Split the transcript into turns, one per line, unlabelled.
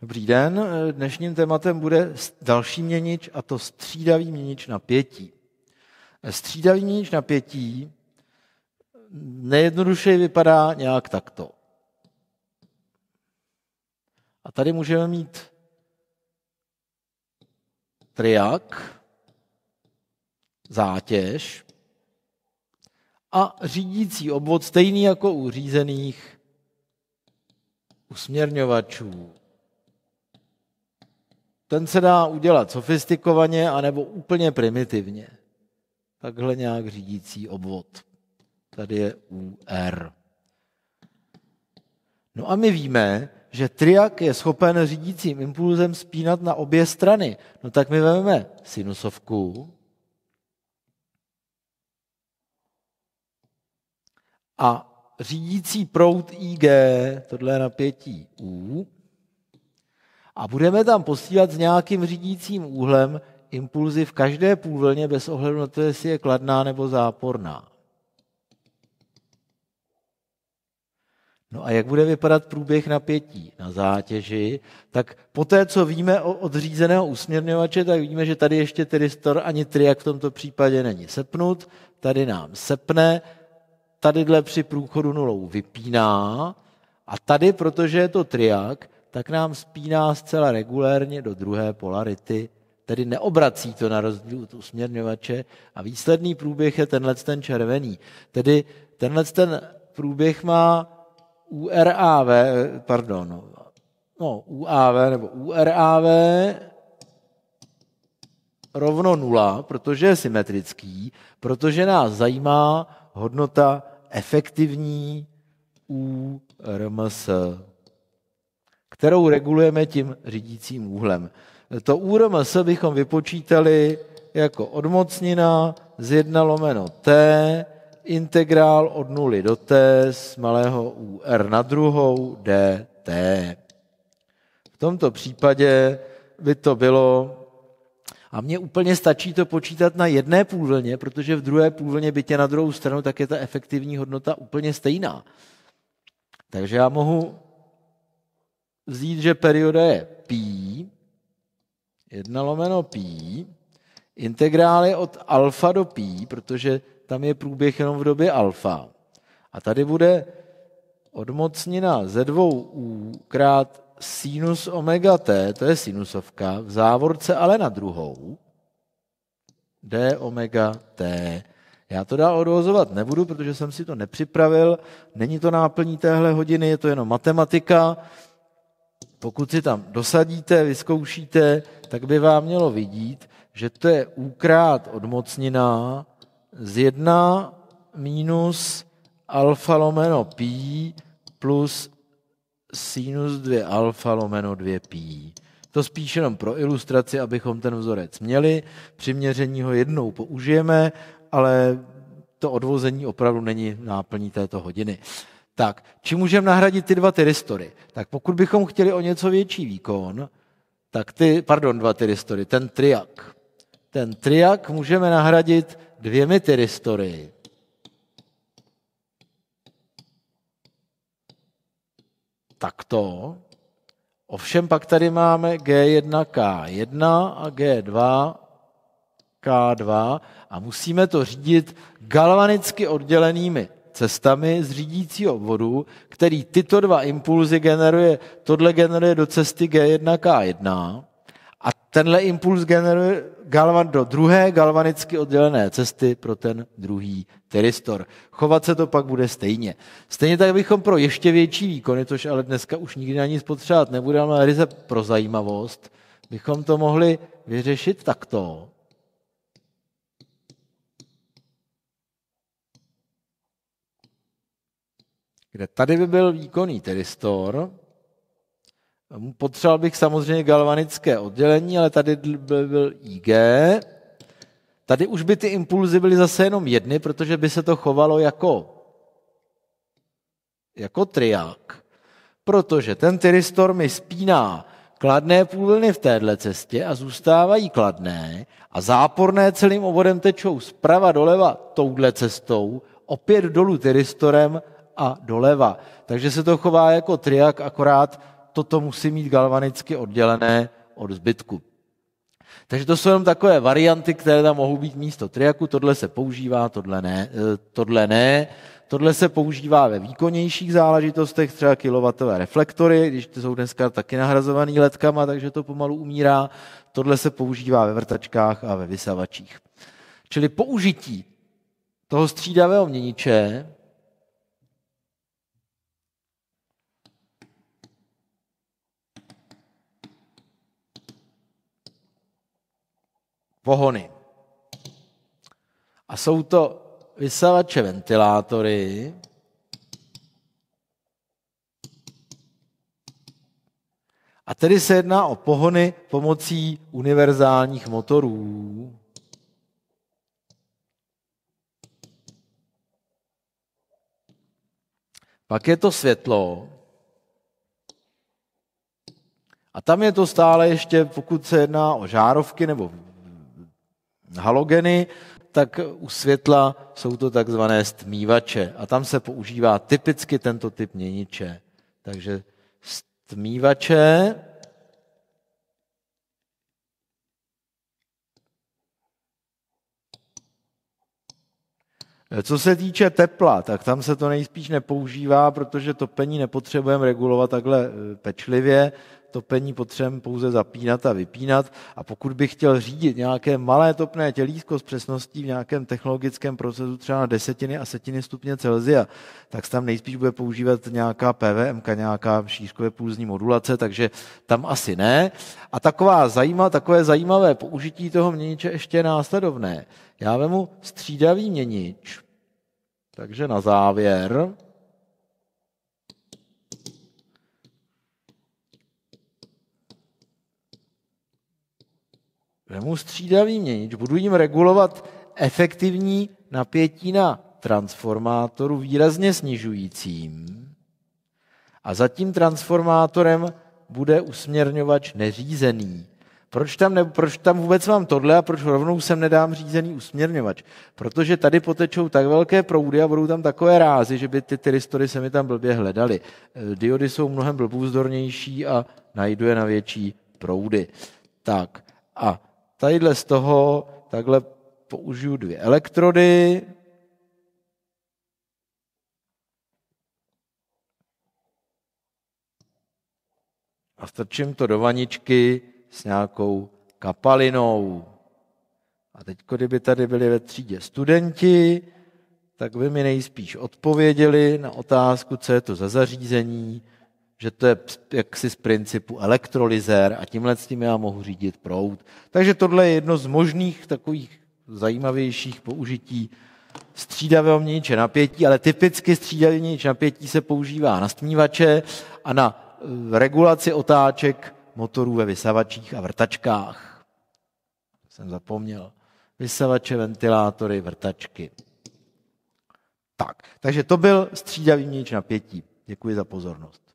Dobrý den, eh, dnešním tématem bude další měnič a to střídavý měnič napětí. Eh, střídavý měnič napětí mm, nejjednodušeji vypadá nějak takto. A tady můžeme mít triak, zátěž a řídící obvod stejný jako u řízených usměrňovačů. Ten se dá udělat sofistikovaně anebo úplně primitivně. Takhle nějak řídící obvod. Tady je UR. No a my víme, že triak je schopen řídícím impulzem spínat na obě strany. No tak my vezmeme sinusovku a řídící prout IG, tohle je napětí U, a budeme tam posílat s nějakým řídícím úhlem impulzy v každé půlvlně bez ohledu na to, jestli je kladná nebo záporná. No a jak bude vypadat průběh napětí na zátěži, tak po té, co víme o odřízeného usměrňovače, tak víme, že tady ještě tristor ani triak v tomto případě není sepnut, tady nám sepne, tadyhle při průchodu nulou vypíná a tady, protože je to triak, tak nám spíná zcela regulérně do druhé polarity, tedy neobrací to na rozdíl od usměrňovače a výsledný průběh je tenhle ten červený. Tedy tenhle ten průběh má URAV, pardon, no, UAV nebo URAV rovno nula, protože je symetrický, protože nás zajímá hodnota efektivní URMS kterou regulujeme tím řídícím úhlem. To se bychom vypočítali jako odmocnina z 1 lomeno t, integrál od 0 do t z malého u r na druhou dt. V tomto případě by to bylo, a mně úplně stačí to počítat na jedné půlvlně, protože v druhé půlvlně bytě na druhou stranu, tak je ta efektivní hodnota úplně stejná. Takže já mohu vzít, že perioda je pí, 1 lomeno pí, integrál je od alfa do pí, protože tam je průběh jenom v době alfa. A tady bude odmocnina ze dvou u krát sinus omega t, to je sinusovka, v závorce ale na druhou, d omega t. Já to dál odvozovat nebudu, protože jsem si to nepřipravil, není to náplní téhle hodiny, je to jenom matematika, pokud si tam dosadíte, vyzkoušíte, tak by vám mělo vidět, že to je úkrát odmocnina z 1 minus alfa lomeno pi plus sinus 2 alfa lomeno 2 pi. To spíš jenom pro ilustraci, abychom ten vzorec měli. Při měření ho jednou použijeme, ale to odvození opravdu není náplní této hodiny. Tak, či můžeme nahradit ty dva tyristory? Tak pokud bychom chtěli o něco větší výkon, tak ty, pardon, dva tyristory, ten triak. Ten triak můžeme nahradit dvěmi tyristory. Takto. Ovšem pak tady máme G1K1 a G2 K2 a musíme to řídit galvanicky oddělenými cestami z řídícího obvodu, který tyto dva impulzy generuje, tohle generuje do cesty G1 K1 a tenhle impuls generuje galvan do druhé galvanicky oddělené cesty pro ten druhý teristor. Chovat se to pak bude stejně. Stejně tak bychom pro ještě větší výkony, což ale dneska už nikdy na nic potřebovat nebudeme, ale ryze pro zajímavost, bychom to mohli vyřešit takto kde tady by byl výkonný teristor, potřeboval bych samozřejmě galvanické oddělení, ale tady by byl IG, Tady už by ty impulzy byly zase jenom jedny, protože by se to chovalo jako, jako triák. Protože ten tyristor mi spíná kladné půlvlny v téhle cestě a zůstávají kladné a záporné celým obvodem tečou zprava doleva touhle cestou, opět dolů tyristorem a doleva. Takže se to chová jako triak, akorát toto musí mít galvanicky oddělené od zbytku. Takže to jsou jenom takové varianty, které tam mohou být místo triaku. Tohle se používá, tohle ne, eh, tohle ne. Tohle se používá ve výkonnějších záležitostech, třeba kilovatové reflektory, když ty jsou dneska taky nahrazovaný letkama, takže to pomalu umírá. Tohle se používá ve vrtačkách a ve vysavačích. Čili použití toho střídavého měniče pohony. A jsou to vysavače ventilátory, A tedy se jedná o pohony pomocí univerzálních motorů. Pak je to světlo. A tam je to stále ještě, pokud se jedná o žárovky nebo halogeny, tak u světla jsou to takzvané stmívače. A tam se používá typicky tento typ měniče. Takže stmívače Co se týče tepla, tak tam se to nejspíš nepoužívá, protože topení nepotřebujeme regulovat takhle eh, pečlivě topení potřebujeme pouze zapínat a vypínat a pokud bych chtěl řídit nějaké malé topné tělísko s přesností v nějakém technologickém procesu třeba na desetiny a setiny stupně Celsia, tak tam nejspíš bude používat nějaká PVM, nějaká šířkové pulzní modulace, takže tam asi ne. A taková zajímavé, takové zajímavé použití toho měniče ještě následovné. Já vemu střídavý měnič, takže na závěr Vemu střídavý měnič, budu jim regulovat efektivní napětí na transformátoru výrazně snižujícím a za tím transformátorem bude usměrňovač neřízený. Proč tam, ne, proč tam vůbec mám tohle a proč rovnou sem nedám řízený usměrňovač? Protože tady potečou tak velké proudy a budou tam takové rázy, že by ty tyristory se mi tam blbě hledaly. Eh, diody jsou mnohem blbůzdornější a najdu je na větší proudy. Tak a tadyhle z toho takhle použiju dvě elektrody, a strčím to do vaničky s nějakou kapalinou. A teď, kdyby tady byli ve třídě studenti, tak by mi nejspíš odpověděli na otázku, co je to za zařízení, že to je jaksi z principu elektrolyzér a tímhle s tím já mohu řídit proud. Takže tohle je jedno z možných takových zajímavějších použití střídavého měniče napětí, ale typicky střídavý měnič napětí se používá na stmívače a na eh, regulaci otáček motorů ve vysavačích a vrtačkách. jsem zapomněl. Vysavače, ventilátory, vrtačky. Tak, takže to byl střídavý měnič napětí. Děkuji za pozornost.